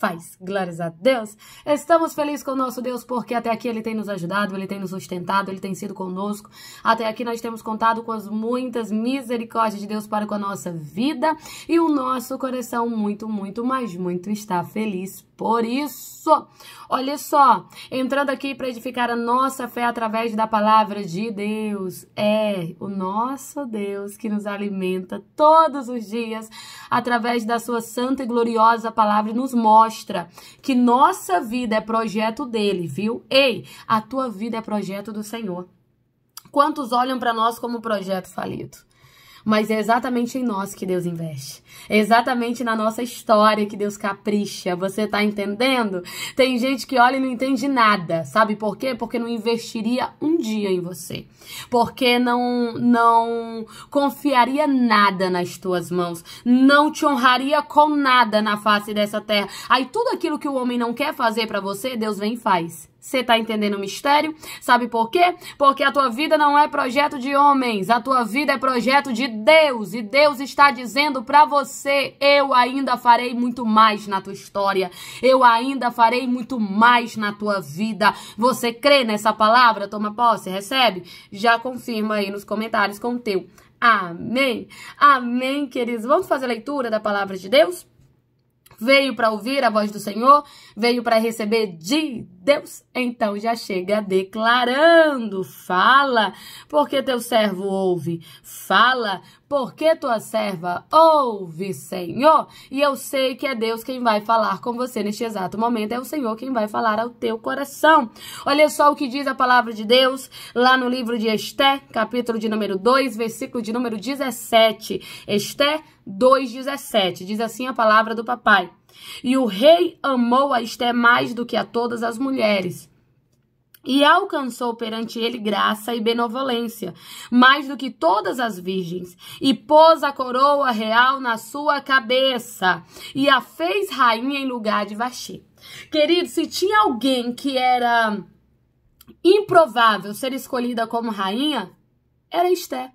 faz. Glórias a Deus. Estamos felizes com o nosso Deus porque até aqui ele tem nos ajudado, ele tem nos sustentado, ele tem sido conosco. Até aqui nós temos contado com as muitas misericórdias de Deus para com a nossa vida e o nosso coração muito, muito, mais muito está feliz por isso. Olha só, entrando aqui para edificar a nossa fé através da palavra de Deus. É o nosso Deus que nos alimenta todos os dias através da sua santa e gloriosa palavra e nos mostra mostra que nossa vida é projeto dele, viu? Ei, a tua vida é projeto do Senhor. Quantos olham para nós como projeto falido? Mas é exatamente em nós que Deus investe. É exatamente na nossa história que Deus capricha. Você tá entendendo? Tem gente que olha e não entende nada. Sabe por quê? Porque não investiria um dia em você. Porque não não confiaria nada nas tuas mãos. Não te honraria com nada na face dessa terra. Aí tudo aquilo que o homem não quer fazer para você, Deus vem e faz. Você tá entendendo o mistério? Sabe por quê? Porque a tua vida não é projeto de homens, a tua vida é projeto de Deus, e Deus está dizendo para você: eu ainda farei muito mais na tua história, eu ainda farei muito mais na tua vida. Você crê nessa palavra? Toma posse, recebe? Já confirma aí nos comentários com o teu. Amém. Amém, queridos. Vamos fazer a leitura da palavra de Deus? Veio para ouvir a voz do Senhor, veio para receber de Deus. Então já chega declarando: fala, porque teu servo ouve, fala, porque tua serva ouve, Senhor. E eu sei que é Deus quem vai falar com você neste exato momento, é o Senhor quem vai falar ao teu coração. Olha só o que diz a palavra de Deus lá no livro de Esté, capítulo de número 2, versículo de número 17. Esté 17, Diz assim a palavra do papai. E o rei amou a Esté mais do que a todas as mulheres. E alcançou perante ele graça e benevolência, mais do que todas as virgens, e pôs a coroa real na sua cabeça, e a fez rainha em lugar de Vaxi. Querido, se tinha alguém que era improvável ser escolhida como rainha, era Esté.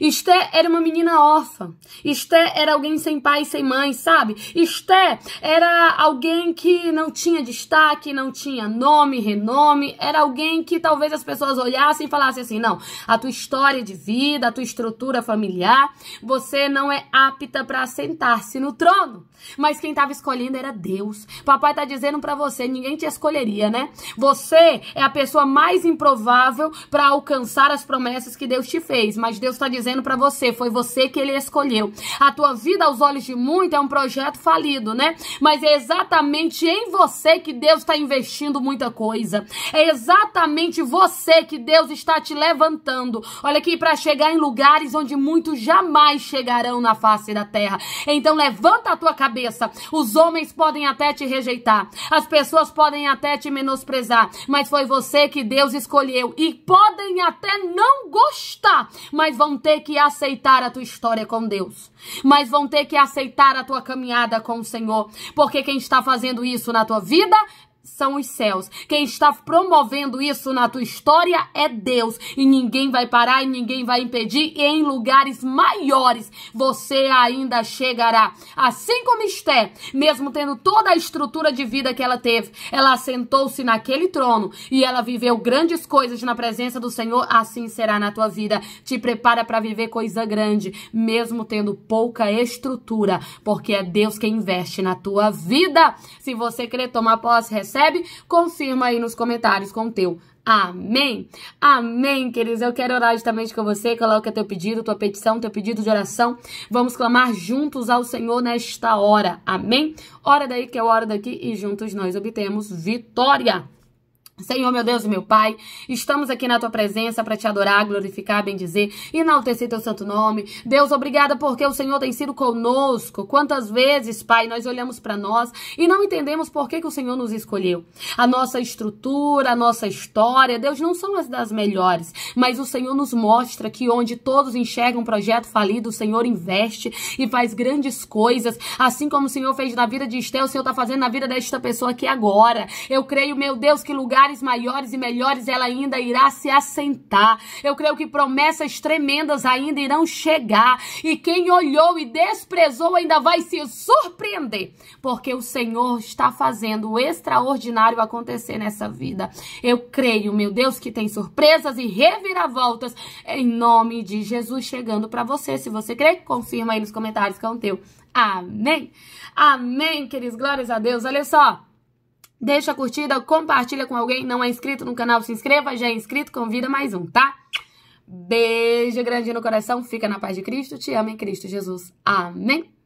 Esté era uma menina órfã. Esté era alguém sem pai, sem mãe, sabe? Esté era alguém que não tinha destaque, não tinha nome, renome. Era alguém que talvez as pessoas olhassem e falassem assim: não, a tua história de vida, a tua estrutura familiar, você não é apta para sentar-se no trono. Mas quem estava escolhendo era Deus. Papai tá dizendo para você: ninguém te escolheria, né? Você é a pessoa mais improvável para alcançar as promessas que Deus te fez. Mas Deus está dizendo dizendo para você, foi você que ele escolheu. A tua vida aos olhos de muito é um projeto falido, né? Mas é exatamente em você que Deus está investindo muita coisa. É exatamente você que Deus está te levantando. Olha aqui para chegar em lugares onde muitos jamais chegarão na face da terra. Então levanta a tua cabeça. Os homens podem até te rejeitar. As pessoas podem até te menosprezar, mas foi você que Deus escolheu e podem até não gostar, mas vão ter ter que aceitar a tua história com Deus, mas vão ter que aceitar a tua caminhada com o Senhor, porque quem está fazendo isso na tua vida são os céus. Quem está promovendo isso na tua história é Deus. E ninguém vai parar e ninguém vai impedir. E em lugares maiores você ainda chegará. Assim como Esté, mesmo tendo toda a estrutura de vida que ela teve, ela assentou-se naquele trono e ela viveu grandes coisas na presença do Senhor. Assim será na tua vida. Te prepara para viver coisa grande, mesmo tendo pouca estrutura, porque é Deus quem investe na tua vida. Se você querer tomar posse, recebe? Confirma aí nos comentários com o teu Amém? Amém, queridos. Eu quero orar justamente com você. Coloca teu pedido, tua petição, teu pedido de oração. Vamos clamar juntos ao Senhor nesta hora. Amém? Ora daí que é hora daqui e juntos nós obtemos vitória. Senhor, meu Deus e meu Pai, estamos aqui na tua presença para te adorar, glorificar, bendizer, enaltecer teu santo nome. Deus, obrigada porque o Senhor tem sido conosco. Quantas vezes, Pai, nós olhamos para nós e não entendemos por que, que o Senhor nos escolheu. A nossa estrutura, a nossa história, Deus, não são as das melhores, mas o Senhor nos mostra que onde todos enxergam um projeto falido, o Senhor investe e faz grandes coisas, assim como o Senhor fez na vida de Estel, o Senhor está fazendo na vida desta pessoa aqui agora. Eu creio, meu Deus, que lugar lugares maiores e melhores ela ainda irá se assentar. Eu creio que promessas tremendas ainda irão chegar. E quem olhou e desprezou ainda vai se surpreender, porque o Senhor está fazendo o extraordinário acontecer nessa vida. Eu creio, meu Deus, que tem surpresas e reviravoltas em nome de Jesus chegando para você. Se você crê, confirma aí nos comentários que é o teu. Amém. Amém, queridos. Glórias a Deus. Olha só deixa a curtida, compartilha com alguém, não é inscrito no canal, se inscreva, já é inscrito, convida mais um, tá? Beijo grande no coração, fica na paz de Cristo, te amo em Cristo Jesus. Amém.